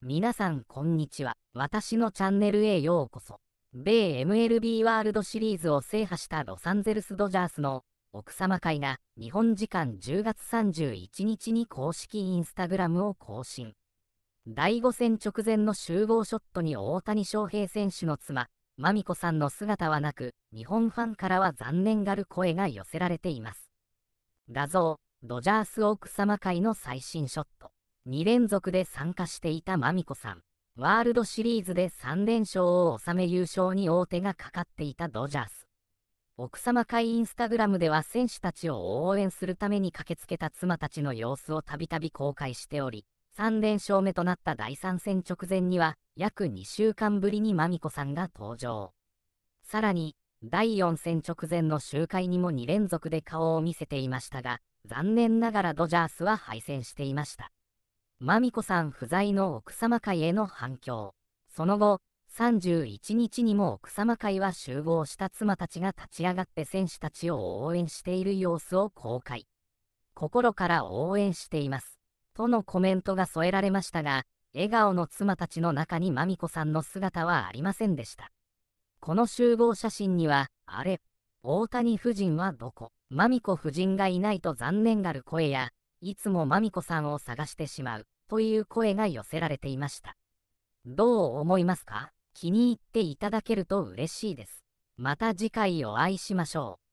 皆さんこんにちは。私のチャンネルへようこそ。米 MLB ワールドシリーズを制覇したロサンゼルスドジャースの奥様会が日本時間10月31日に公式インスタグラムを更新。第5戦直前の集合ショットに大谷翔平選手の妻、マミコさんの姿はなく、日本ファンからは残念がる声が寄せられています。画像、ドジャース奥様会の最新ショット。2連続で参加していたマミコさん。ワールドシリーズで3連勝を収め優勝に大手がかかっていたドジャース。奥様会インスタグラムでは選手たちを応援するために駆けつけた妻たちの様子をたびたび公開しており、3連勝目となった第3戦直前には、約2週間ぶりにマミコさんが登場。さらに、第4戦直前の集会にも2連続で顔を見せていましたが、残念ながらドジャースは敗戦していました。まみこさん不在の奥様会への反響。その後、31日にも奥様会は集合した妻たちが立ち上がって選手たちを応援している様子を公開。心から応援しています。とのコメントが添えられましたが、笑顔の妻たちの中にまみこさんの姿はありませんでした。この集合写真には、あれ、大谷夫人はどこまみこ夫人がいないと残念がる声や、いつもまみこさんを探してしまうという声が寄せられていました。どう思いますか気に入っていただけると嬉しいです。また次回お会いしましょう。